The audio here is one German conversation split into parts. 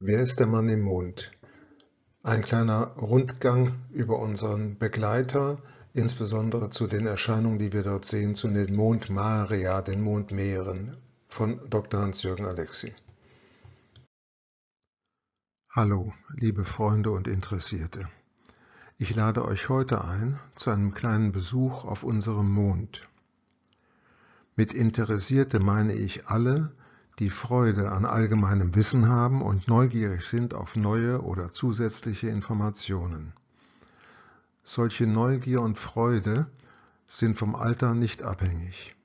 Wer ist der Mann im Mond? Ein kleiner Rundgang über unseren Begleiter, insbesondere zu den Erscheinungen, die wir dort sehen, zu den Mondmaria, den Mondmeeren von Dr. Hans-Jürgen Alexi. Hallo, liebe Freunde und Interessierte. Ich lade euch heute ein zu einem kleinen Besuch auf unserem Mond. Mit Interessierte meine ich alle, die Freude an allgemeinem Wissen haben und neugierig sind auf neue oder zusätzliche Informationen. Solche Neugier und Freude sind vom Alter nicht abhängig.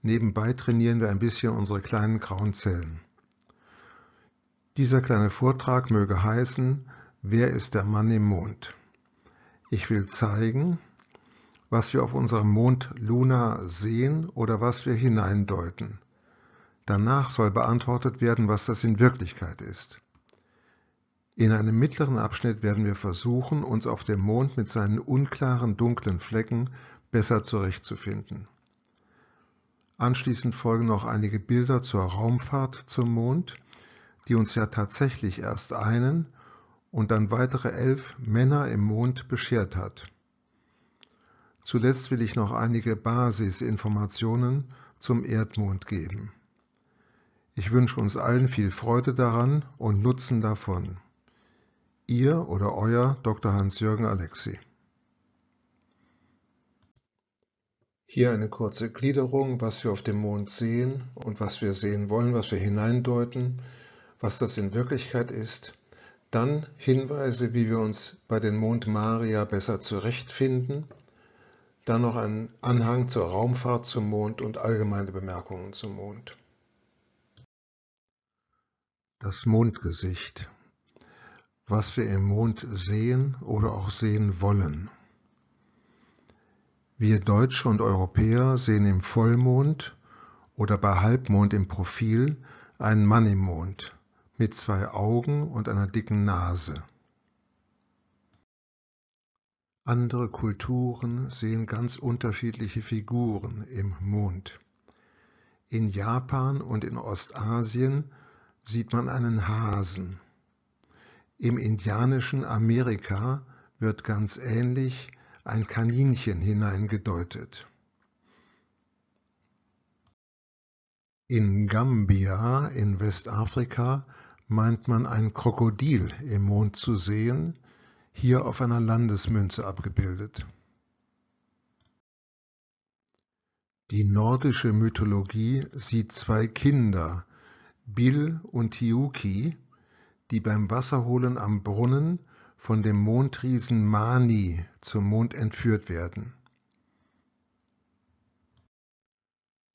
Nebenbei trainieren wir ein bisschen unsere kleinen grauen Zellen. Dieser kleine Vortrag möge heißen, wer ist der Mann im Mond? Ich will zeigen, was wir auf unserem Mond Luna sehen oder was wir hineindeuten – Danach soll beantwortet werden, was das in Wirklichkeit ist. In einem mittleren Abschnitt werden wir versuchen, uns auf dem Mond mit seinen unklaren dunklen Flecken besser zurechtzufinden. Anschließend folgen noch einige Bilder zur Raumfahrt zum Mond, die uns ja tatsächlich erst einen und dann weitere elf Männer im Mond beschert hat. Zuletzt will ich noch einige Basisinformationen zum Erdmond geben. Ich wünsche uns allen viel Freude daran und Nutzen davon. Ihr oder euer Dr. Hans-Jürgen Alexi. Hier eine kurze Gliederung, was wir auf dem Mond sehen und was wir sehen wollen, was wir hineindeuten, was das in Wirklichkeit ist. Dann Hinweise, wie wir uns bei den Mond Maria besser zurechtfinden. Dann noch ein Anhang zur Raumfahrt zum Mond und allgemeine Bemerkungen zum Mond. Das Mondgesicht, was wir im Mond sehen oder auch sehen wollen. Wir Deutsche und Europäer sehen im Vollmond oder bei Halbmond im Profil einen Mann im Mond mit zwei Augen und einer dicken Nase. Andere Kulturen sehen ganz unterschiedliche Figuren im Mond. In Japan und in Ostasien sieht man einen Hasen. Im indianischen Amerika wird ganz ähnlich ein Kaninchen hineingedeutet. In Gambia in Westafrika meint man ein Krokodil im Mond zu sehen, hier auf einer Landesmünze abgebildet. Die nordische Mythologie sieht zwei Kinder Bill und Tiuki, die beim Wasserholen am Brunnen von dem Mondriesen Mani zum Mond entführt werden.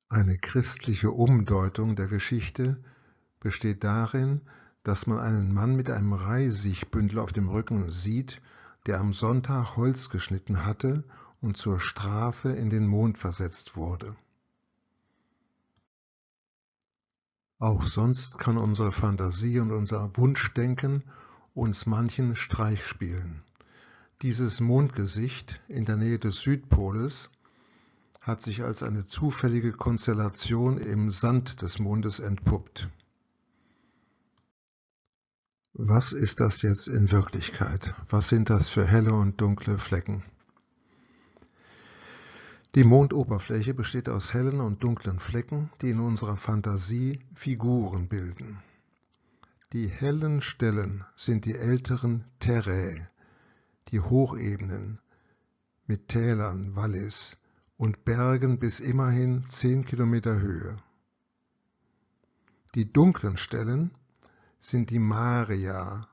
Eine christliche Umdeutung der Geschichte besteht darin, dass man einen Mann mit einem Reisigbündel auf dem Rücken sieht, der am Sonntag Holz geschnitten hatte und zur Strafe in den Mond versetzt wurde. Auch sonst kann unsere Fantasie und unser Wunschdenken uns manchen Streich spielen. Dieses Mondgesicht in der Nähe des Südpoles hat sich als eine zufällige Konstellation im Sand des Mondes entpuppt. Was ist das jetzt in Wirklichkeit? Was sind das für helle und dunkle Flecken? Die Mondoberfläche besteht aus hellen und dunklen Flecken, die in unserer Fantasie Figuren bilden. Die hellen Stellen sind die älteren Terrae, die Hochebenen mit Tälern, Wallis und Bergen bis immerhin 10 Kilometer Höhe. Die dunklen Stellen sind die Maria,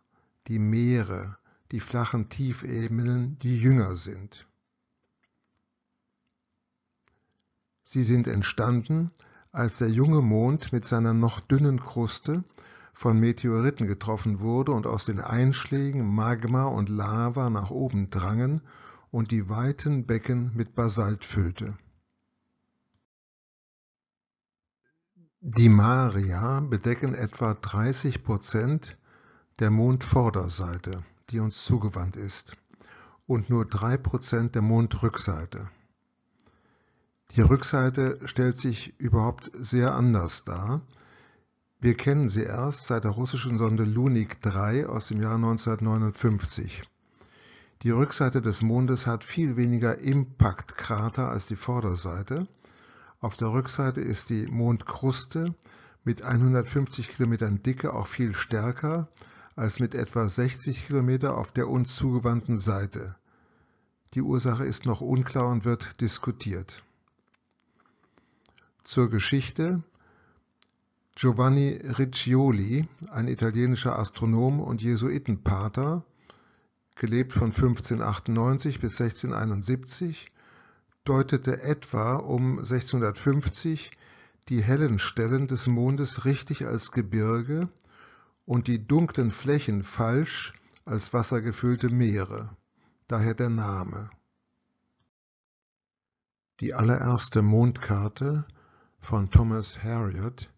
die Meere, die flachen Tiefebenen, die jünger sind. Sie sind entstanden, als der junge Mond mit seiner noch dünnen Kruste von Meteoriten getroffen wurde und aus den Einschlägen Magma und Lava nach oben drangen und die weiten Becken mit Basalt füllte. Die Maria bedecken etwa 30 Prozent der Mondvorderseite, die uns zugewandt ist, und nur 3 Prozent der Mondrückseite. Die Rückseite stellt sich überhaupt sehr anders dar. Wir kennen sie erst seit der russischen Sonde Lunik 3 aus dem Jahr 1959. Die Rückseite des Mondes hat viel weniger Impaktkrater als die Vorderseite. Auf der Rückseite ist die Mondkruste mit 150 Kilometern Dicke auch viel stärker als mit etwa 60 Kilometer auf der uns zugewandten Seite. Die Ursache ist noch unklar und wird diskutiert zur Geschichte Giovanni Riccioli, ein italienischer Astronom und Jesuitenpater, gelebt von 1598 bis 1671, deutete etwa um 1650 die hellen Stellen des Mondes richtig als Gebirge und die dunklen Flächen falsch als wassergefüllte Meere, daher der Name. Die allererste Mondkarte von Thomas Harriot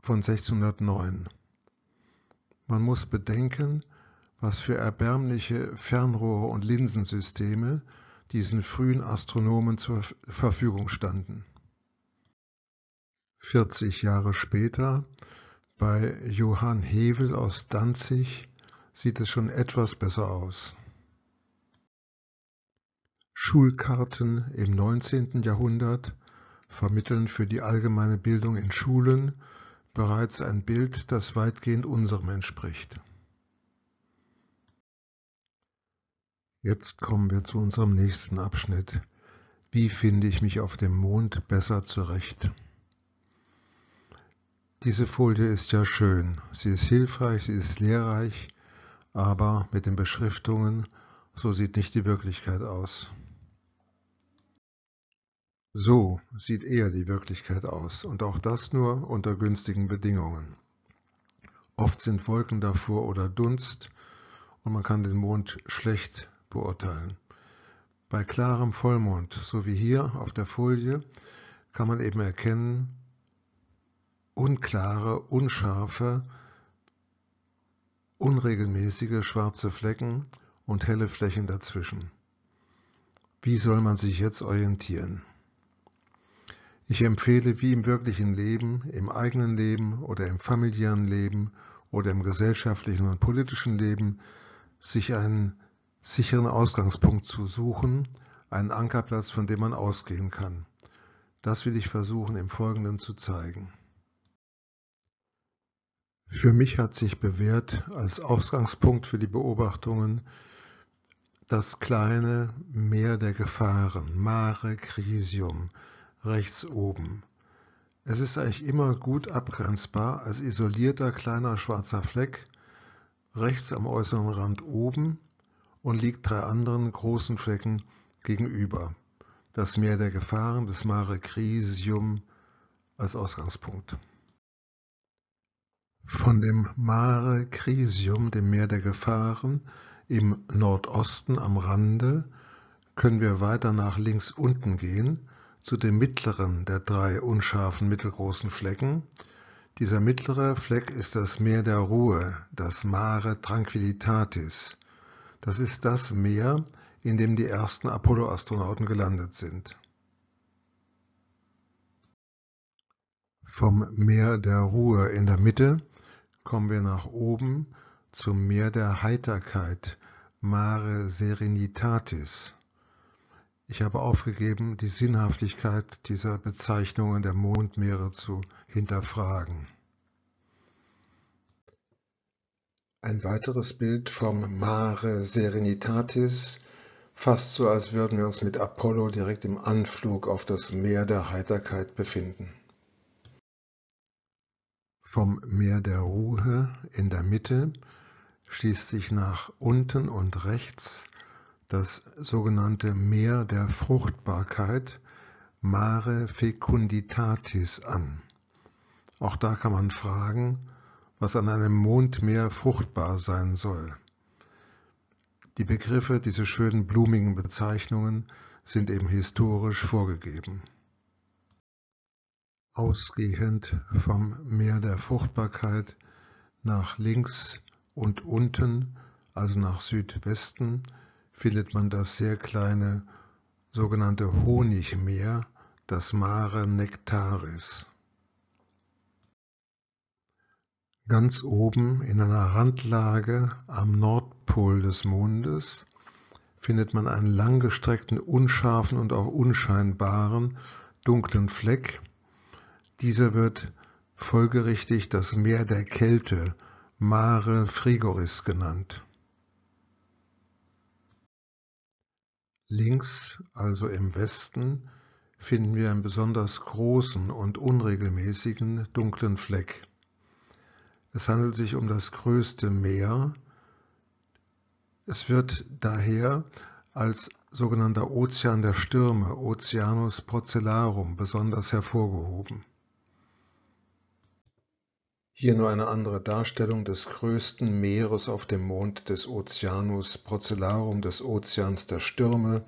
von 1609. Man muss bedenken, was für erbärmliche Fernrohr- und Linsensysteme diesen frühen Astronomen zur Verfügung standen. 40 Jahre später, bei Johann Hevel aus Danzig, sieht es schon etwas besser aus. Schulkarten im 19. Jahrhundert vermitteln für die allgemeine Bildung in Schulen bereits ein Bild, das weitgehend unserem entspricht. Jetzt kommen wir zu unserem nächsten Abschnitt. Wie finde ich mich auf dem Mond besser zurecht? Diese Folie ist ja schön, sie ist hilfreich, sie ist lehrreich, aber mit den Beschriftungen, so sieht nicht die Wirklichkeit aus. So sieht eher die Wirklichkeit aus, und auch das nur unter günstigen Bedingungen. Oft sind Wolken davor oder Dunst, und man kann den Mond schlecht beurteilen. Bei klarem Vollmond, so wie hier auf der Folie, kann man eben erkennen, unklare, unscharfe, unregelmäßige schwarze Flecken und helle Flächen dazwischen. Wie soll man sich jetzt orientieren? Ich empfehle, wie im wirklichen Leben, im eigenen Leben oder im familiären Leben oder im gesellschaftlichen und politischen Leben, sich einen sicheren Ausgangspunkt zu suchen, einen Ankerplatz, von dem man ausgehen kann. Das will ich versuchen im Folgenden zu zeigen. Für mich hat sich bewährt als Ausgangspunkt für die Beobachtungen das kleine Meer der Gefahren, Mare Crisium, rechts oben. Es ist eigentlich immer gut abgrenzbar als isolierter kleiner schwarzer Fleck rechts am äußeren Rand oben und liegt drei anderen großen Flecken gegenüber. Das Meer der Gefahren das Mare Crisium als Ausgangspunkt. Von dem Mare Crisium, dem Meer der Gefahren, im Nordosten am Rande können wir weiter nach links unten gehen zu dem mittleren der drei unscharfen mittelgroßen Flecken. Dieser mittlere Fleck ist das Meer der Ruhe, das Mare Tranquillitatis. Das ist das Meer, in dem die ersten Apollo-Astronauten gelandet sind. Vom Meer der Ruhe in der Mitte kommen wir nach oben zum Meer der Heiterkeit, Mare Serenitatis. Ich habe aufgegeben, die Sinnhaftigkeit dieser Bezeichnungen der Mondmeere zu hinterfragen. Ein weiteres Bild vom Mare Serenitatis, fast so, als würden wir uns mit Apollo direkt im Anflug auf das Meer der Heiterkeit befinden. Vom Meer der Ruhe in der Mitte schließt sich nach unten und rechts das sogenannte Meer der Fruchtbarkeit, Mare Fecunditatis, an. Auch da kann man fragen, was an einem Mondmeer fruchtbar sein soll. Die Begriffe, diese schönen blumigen Bezeichnungen, sind eben historisch vorgegeben. Ausgehend vom Meer der Fruchtbarkeit nach links und unten, also nach Südwesten, findet man das sehr kleine sogenannte Honigmeer, das Mare Nectaris. Ganz oben in einer Randlage am Nordpol des Mondes findet man einen langgestreckten, unscharfen und auch unscheinbaren dunklen Fleck. Dieser wird folgerichtig das Meer der Kälte, Mare Frigoris genannt. Links, also im Westen, finden wir einen besonders großen und unregelmäßigen dunklen Fleck. Es handelt sich um das größte Meer. Es wird daher als sogenannter Ozean der Stürme, Oceanus Procellarum, besonders hervorgehoben. Hier nur eine andere Darstellung des größten Meeres auf dem Mond des Ozeanus Procellarum, des Ozeans der Stürme,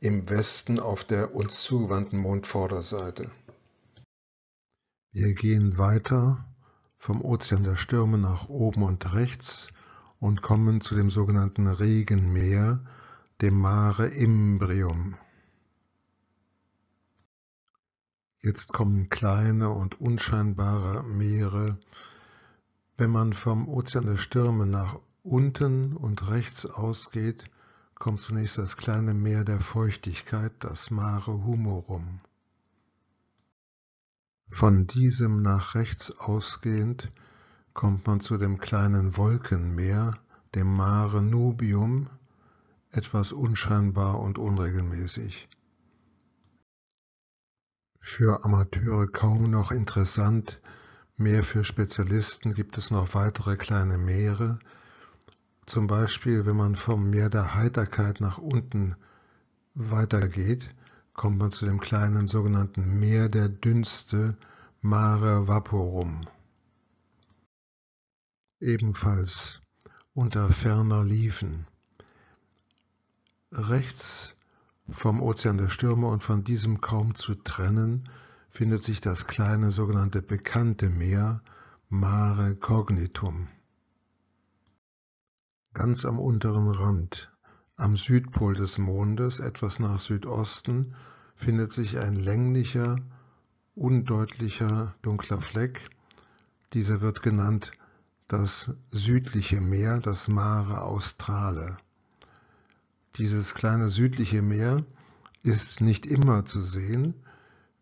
im Westen auf der uns zugewandten Mondvorderseite. Wir gehen weiter vom Ozean der Stürme nach oben und rechts und kommen zu dem sogenannten Regenmeer, dem Mare Imbrium. Jetzt kommen kleine und unscheinbare Meere. Wenn man vom Ozean der Stürme nach unten und rechts ausgeht, kommt zunächst das kleine Meer der Feuchtigkeit, das Mare Humorum. Von diesem nach rechts ausgehend kommt man zu dem kleinen Wolkenmeer, dem Mare Nubium, etwas unscheinbar und unregelmäßig für Amateure kaum noch interessant, mehr für Spezialisten gibt es noch weitere kleine Meere. Zum Beispiel, wenn man vom Meer der Heiterkeit nach unten weitergeht, kommt man zu dem kleinen sogenannten Meer der Dünste, Mare Vaporum. Ebenfalls unter ferner Liefen. Rechts vom Ozean der Stürme und von diesem kaum zu trennen findet sich das kleine sogenannte bekannte Meer Mare Cognitum. Ganz am unteren Rand, am Südpol des Mondes, etwas nach Südosten, findet sich ein länglicher, undeutlicher dunkler Fleck. Dieser wird genannt das südliche Meer, das Mare Australe. Dieses kleine südliche Meer ist nicht immer zu sehen.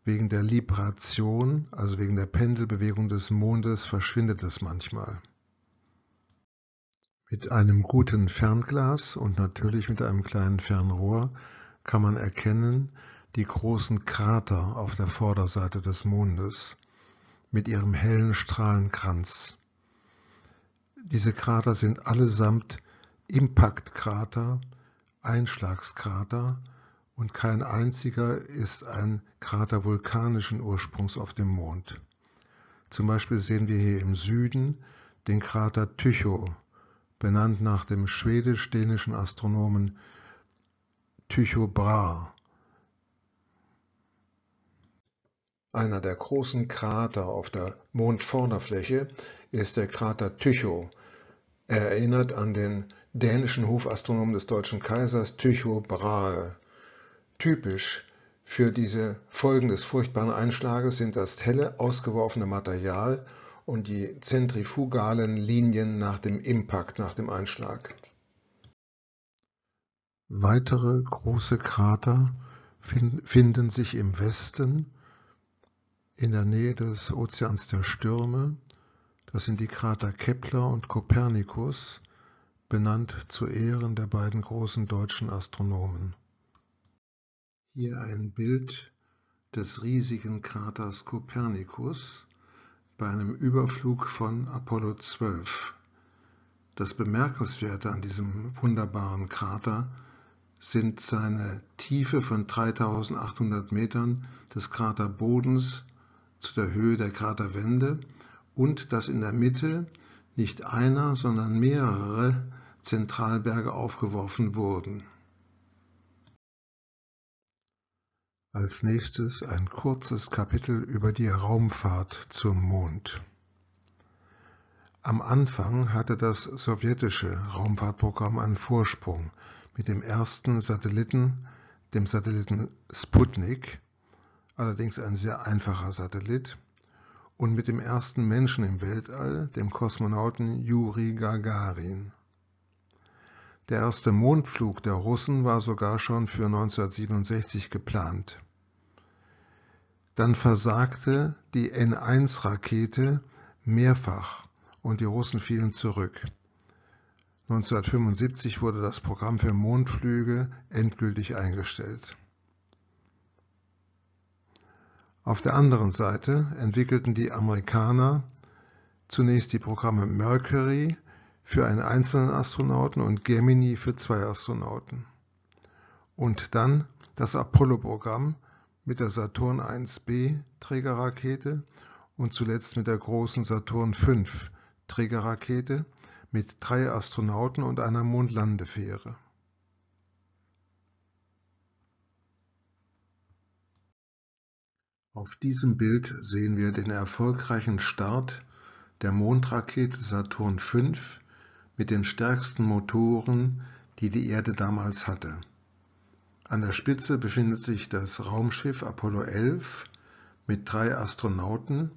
Wegen der Libration, also wegen der Pendelbewegung des Mondes, verschwindet es manchmal. Mit einem guten Fernglas und natürlich mit einem kleinen Fernrohr kann man erkennen die großen Krater auf der Vorderseite des Mondes mit ihrem hellen Strahlenkranz. Diese Krater sind allesamt Impactkrater, Einschlagskrater und kein einziger ist ein Krater vulkanischen Ursprungs auf dem Mond. Zum Beispiel sehen wir hier im Süden den Krater Tycho, benannt nach dem schwedisch-dänischen Astronomen Tycho Brahe. Einer der großen Krater auf der Mondvorderfläche ist der Krater Tycho, er erinnert an den dänischen Hofastronomen des deutschen Kaisers Tycho Brahe. Typisch für diese Folgen des furchtbaren Einschlages sind das helle, ausgeworfene Material und die zentrifugalen Linien nach dem Impact, nach dem Einschlag. Weitere große Krater finden sich im Westen in der Nähe des Ozeans der Stürme das sind die Krater Kepler und Kopernikus, benannt zu Ehren der beiden großen deutschen Astronomen. Hier ein Bild des riesigen Kraters Kopernikus bei einem Überflug von Apollo 12. Das Bemerkenswerte an diesem wunderbaren Krater sind seine Tiefe von 3800 Metern des Kraterbodens zu der Höhe der Kraterwände und dass in der Mitte nicht einer, sondern mehrere Zentralberge aufgeworfen wurden. Als nächstes ein kurzes Kapitel über die Raumfahrt zum Mond. Am Anfang hatte das sowjetische Raumfahrtprogramm einen Vorsprung mit dem ersten Satelliten, dem Satelliten Sputnik, allerdings ein sehr einfacher Satellit, und mit dem ersten Menschen im Weltall, dem Kosmonauten Juri Gagarin. Der erste Mondflug der Russen war sogar schon für 1967 geplant. Dann versagte die N1-Rakete mehrfach und die Russen fielen zurück. 1975 wurde das Programm für Mondflüge endgültig eingestellt. Auf der anderen Seite entwickelten die Amerikaner zunächst die Programme Mercury für einen einzelnen Astronauten und Gemini für zwei Astronauten. Und dann das Apollo-Programm mit der Saturn 1B Trägerrakete und zuletzt mit der großen Saturn 5 Trägerrakete mit drei Astronauten und einer Mondlandefähre. Auf diesem Bild sehen wir den erfolgreichen Start der Mondrakete Saturn V mit den stärksten Motoren, die die Erde damals hatte. An der Spitze befindet sich das Raumschiff Apollo 11 mit drei Astronauten.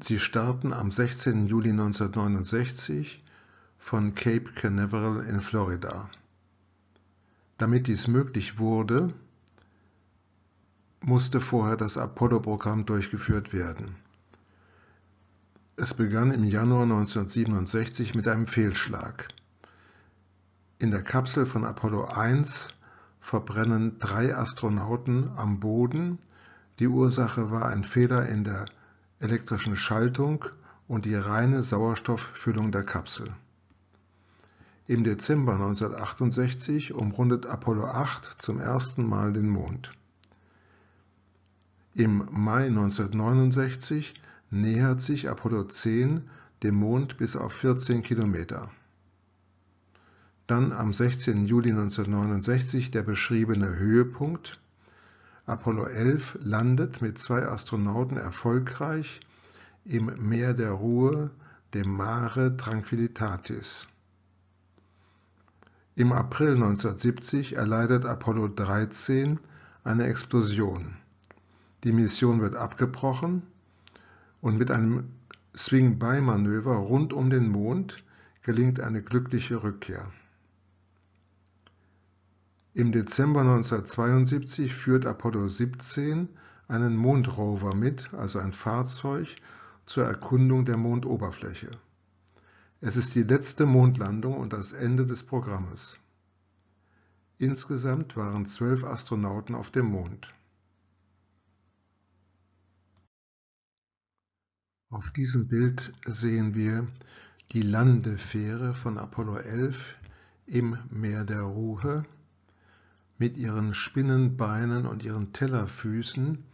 Sie starten am 16. Juli 1969 von Cape Canaveral in Florida. Damit dies möglich wurde, musste vorher das Apollo-Programm durchgeführt werden. Es begann im Januar 1967 mit einem Fehlschlag. In der Kapsel von Apollo 1 verbrennen drei Astronauten am Boden. Die Ursache war ein Fehler in der elektrischen Schaltung und die reine Sauerstofffüllung der Kapsel. Im Dezember 1968 umrundet Apollo 8 zum ersten Mal den Mond. Im Mai 1969 nähert sich Apollo 10 dem Mond bis auf 14 Kilometer. Dann am 16. Juli 1969 der beschriebene Höhepunkt. Apollo 11 landet mit zwei Astronauten erfolgreich im Meer der Ruhe, dem Mare Tranquillitatis. Im April 1970 erleidet Apollo 13 eine Explosion. Die Mission wird abgebrochen und mit einem Swing-By-Manöver rund um den Mond gelingt eine glückliche Rückkehr. Im Dezember 1972 führt Apollo 17 einen Mondrover mit, also ein Fahrzeug, zur Erkundung der Mondoberfläche. Es ist die letzte Mondlandung und das Ende des Programmes. Insgesamt waren zwölf Astronauten auf dem Mond. Auf diesem Bild sehen wir die Landefähre von Apollo 11 im Meer der Ruhe mit ihren Spinnenbeinen und ihren Tellerfüßen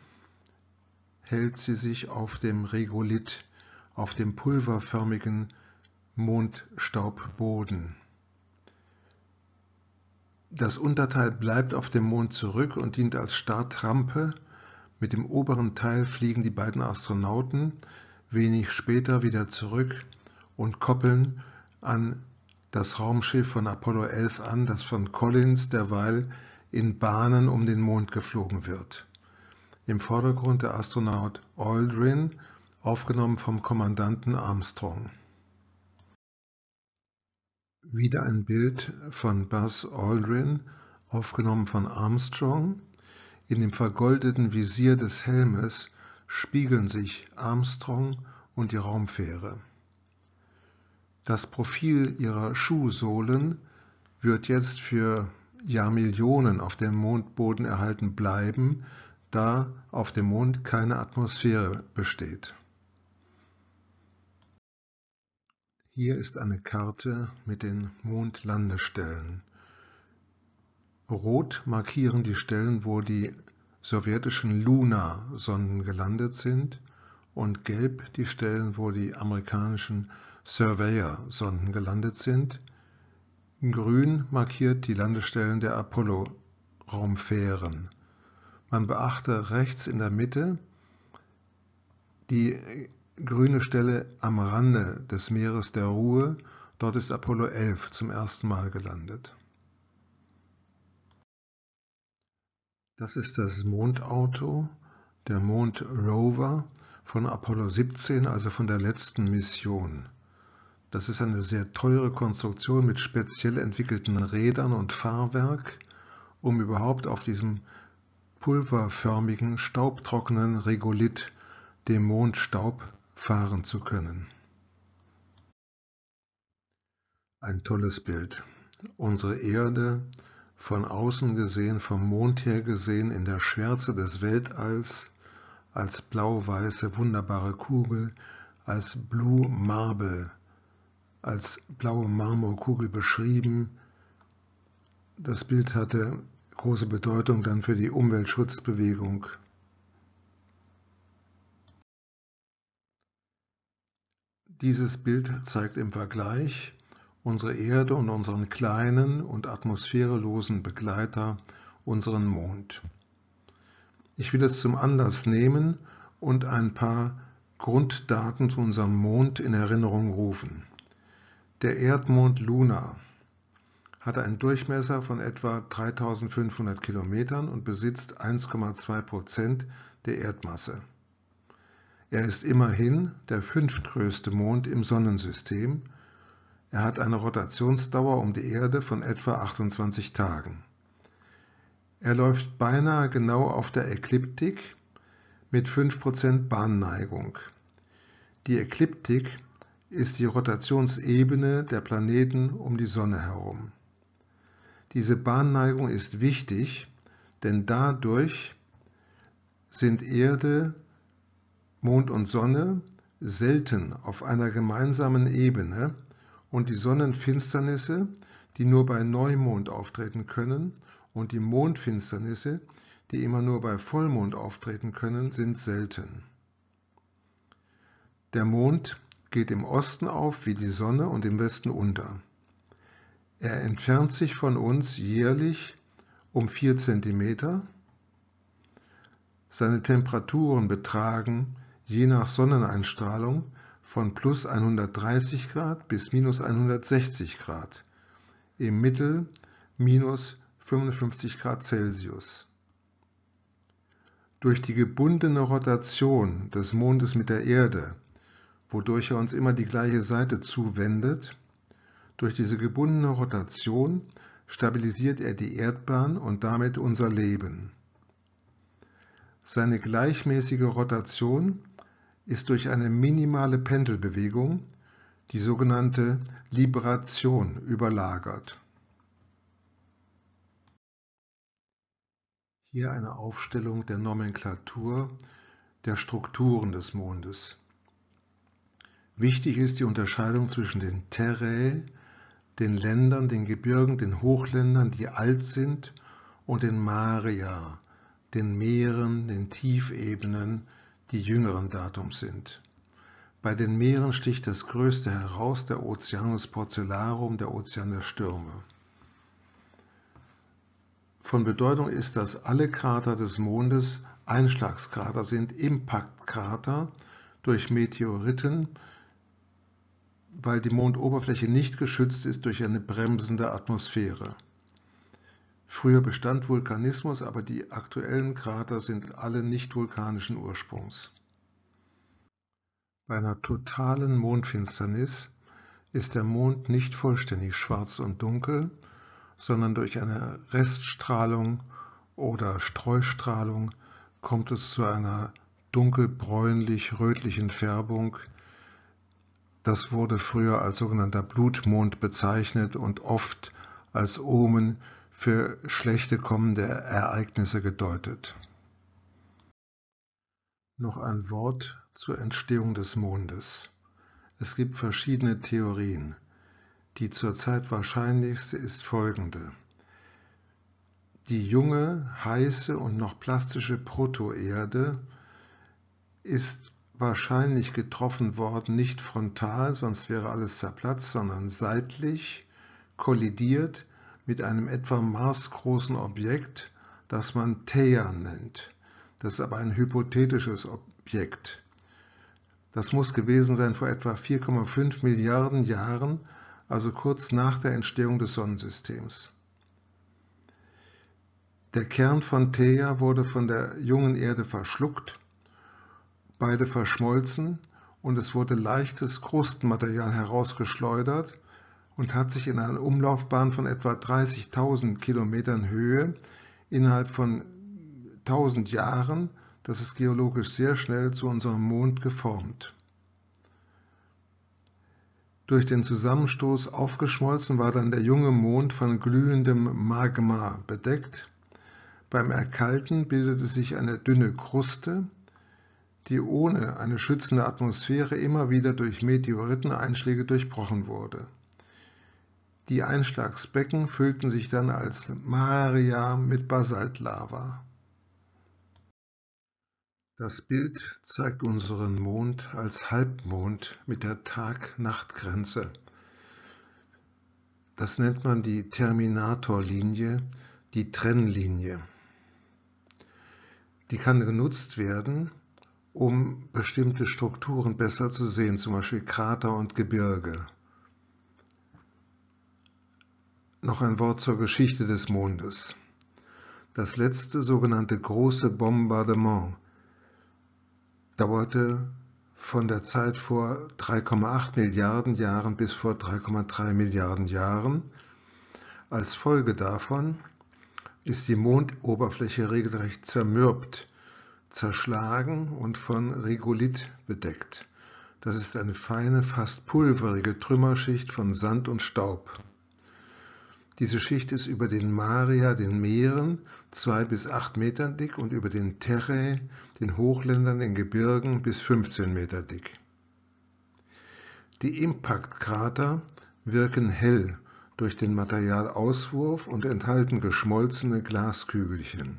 hält sie sich auf dem Regolith, auf dem pulverförmigen Mondstaubboden. Das Unterteil bleibt auf dem Mond zurück und dient als Startrampe. Mit dem oberen Teil fliegen die beiden Astronauten wenig später wieder zurück und koppeln an das Raumschiff von Apollo 11 an, das von Collins derweil in Bahnen um den Mond geflogen wird. Im Vordergrund der Astronaut Aldrin, aufgenommen vom Kommandanten Armstrong. Wieder ein Bild von Buzz Aldrin, aufgenommen von Armstrong. In dem vergoldeten Visier des Helmes spiegeln sich Armstrong und die Raumfähre. Das Profil ihrer Schuhsohlen wird jetzt für Jahrmillionen auf dem Mondboden erhalten bleiben, da auf dem Mond keine Atmosphäre besteht. Hier ist eine Karte mit den Mondlandestellen. Rot markieren die Stellen, wo die sowjetischen Luna-Sonden gelandet sind und gelb die Stellen, wo die amerikanischen Surveyor-Sonden gelandet sind. Grün markiert die Landestellen der Apollo-Raumfähren. Man beachte rechts in der Mitte die grüne Stelle am Rande des Meeres der Ruhe. Dort ist Apollo 11 zum ersten Mal gelandet. Das ist das Mondauto, der Mondrover von Apollo 17, also von der letzten Mission. Das ist eine sehr teure Konstruktion mit speziell entwickelten Rädern und Fahrwerk, um überhaupt auf diesem pulverförmigen, staubtrockenen Regolith, dem Mondstaub, fahren zu können. Ein tolles Bild. Unsere Erde von außen gesehen, vom Mond her gesehen, in der Schwärze des Weltalls, als blau-weiße wunderbare Kugel, als Blue Marble, als blaue Marmorkugel beschrieben. Das Bild hatte große Bedeutung dann für die Umweltschutzbewegung. Dieses Bild zeigt im Vergleich unsere Erde und unseren kleinen und atmosphärelosen Begleiter, unseren Mond. Ich will es zum Anlass nehmen und ein paar Grunddaten zu unserem Mond in Erinnerung rufen. Der Erdmond Luna hat einen Durchmesser von etwa 3500 Kilometern und besitzt 1,2 Prozent der Erdmasse. Er ist immerhin der fünftgrößte Mond im Sonnensystem er hat eine Rotationsdauer um die Erde von etwa 28 Tagen. Er läuft beinahe genau auf der Ekliptik mit 5% Bahnneigung. Die Ekliptik ist die Rotationsebene der Planeten um die Sonne herum. Diese Bahnneigung ist wichtig, denn dadurch sind Erde, Mond und Sonne selten auf einer gemeinsamen Ebene und die Sonnenfinsternisse, die nur bei Neumond auftreten können, und die Mondfinsternisse, die immer nur bei Vollmond auftreten können, sind selten. Der Mond geht im Osten auf wie die Sonne und im Westen unter. Er entfernt sich von uns jährlich um 4 cm. Seine Temperaturen betragen je nach Sonneneinstrahlung von plus 130 Grad bis minus 160 Grad, im Mittel minus 55 Grad Celsius. Durch die gebundene Rotation des Mondes mit der Erde, wodurch er uns immer die gleiche Seite zuwendet, durch diese gebundene Rotation stabilisiert er die Erdbahn und damit unser Leben. Seine gleichmäßige Rotation ist durch eine minimale Pendelbewegung, die sogenannte Libration, überlagert. Hier eine Aufstellung der Nomenklatur der Strukturen des Mondes. Wichtig ist die Unterscheidung zwischen den Terrae, den Ländern, den Gebirgen, den Hochländern, die alt sind, und den Maria, den Meeren, den Tiefebenen, die jüngeren Datums sind. Bei den Meeren sticht das größte heraus, der Oceanus Porcellarum, der Ozean der Stürme. Von Bedeutung ist, dass alle Krater des Mondes Einschlagskrater sind, Impaktkrater durch Meteoriten, weil die Mondoberfläche nicht geschützt ist durch eine bremsende Atmosphäre. Früher bestand Vulkanismus, aber die aktuellen Krater sind alle nicht vulkanischen Ursprungs. Bei einer totalen Mondfinsternis ist der Mond nicht vollständig schwarz und dunkel, sondern durch eine Reststrahlung oder Streustrahlung kommt es zu einer dunkelbräunlich-rötlichen Färbung. Das wurde früher als sogenannter Blutmond bezeichnet und oft als Omen für schlechte kommende Ereignisse gedeutet. Noch ein Wort zur Entstehung des Mondes. Es gibt verschiedene Theorien. Die zurzeit wahrscheinlichste ist folgende. Die junge, heiße und noch plastische Protoerde ist wahrscheinlich getroffen worden, nicht frontal, sonst wäre alles zerplatzt, sondern seitlich kollidiert mit einem etwa maßgroßen Objekt, das man Theia nennt. Das ist aber ein hypothetisches Objekt. Das muss gewesen sein vor etwa 4,5 Milliarden Jahren, also kurz nach der Entstehung des Sonnensystems. Der Kern von Theia wurde von der jungen Erde verschluckt, beide verschmolzen und es wurde leichtes Krustenmaterial herausgeschleudert, und hat sich in einer Umlaufbahn von etwa 30.000 Kilometern Höhe innerhalb von 1000 Jahren, das ist geologisch sehr schnell, zu unserem Mond geformt. Durch den Zusammenstoß aufgeschmolzen war dann der junge Mond von glühendem Magma bedeckt. Beim Erkalten bildete sich eine dünne Kruste, die ohne eine schützende Atmosphäre immer wieder durch Meteoriteneinschläge durchbrochen wurde. Die Einschlagsbecken füllten sich dann als Maharia mit Basaltlava. Das Bild zeigt unseren Mond als Halbmond mit der Tag-Nacht-Grenze. Das nennt man die Terminator-Linie, die Trennlinie. Die kann genutzt werden, um bestimmte Strukturen besser zu sehen, zum Beispiel Krater und Gebirge. Noch ein Wort zur Geschichte des Mondes. Das letzte sogenannte große Bombardement dauerte von der Zeit vor 3,8 Milliarden Jahren bis vor 3,3 Milliarden Jahren. Als Folge davon ist die Mondoberfläche regelrecht zermürbt, zerschlagen und von Regolith bedeckt. Das ist eine feine, fast pulverige Trümmerschicht von Sand und Staub. Diese Schicht ist über den Maria, den Meeren, zwei bis acht Metern dick und über den Terrae, den Hochländern, den Gebirgen bis 15 Meter dick. Die Impaktkrater wirken hell durch den Materialauswurf und enthalten geschmolzene Glaskügelchen.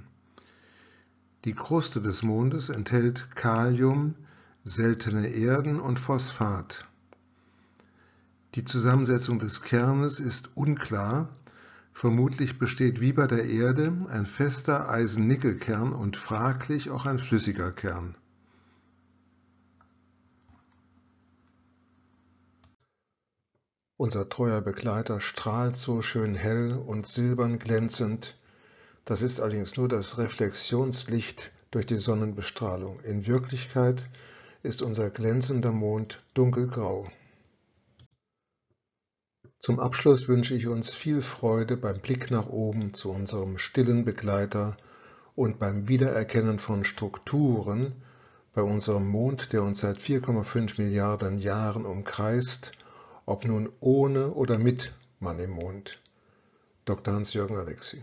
Die Kruste des Mondes enthält Kalium, seltene Erden und Phosphat. Die Zusammensetzung des Kernes ist unklar Vermutlich besteht wie bei der Erde ein fester eisen nickel und fraglich auch ein flüssiger Kern. Unser treuer Begleiter strahlt so schön hell und silbern glänzend. Das ist allerdings nur das Reflexionslicht durch die Sonnenbestrahlung. In Wirklichkeit ist unser glänzender Mond dunkelgrau. Zum Abschluss wünsche ich uns viel Freude beim Blick nach oben zu unserem stillen Begleiter und beim Wiedererkennen von Strukturen bei unserem Mond, der uns seit 4,5 Milliarden Jahren umkreist, ob nun ohne oder mit Mann im Mond. Dr. Hans-Jürgen Alexi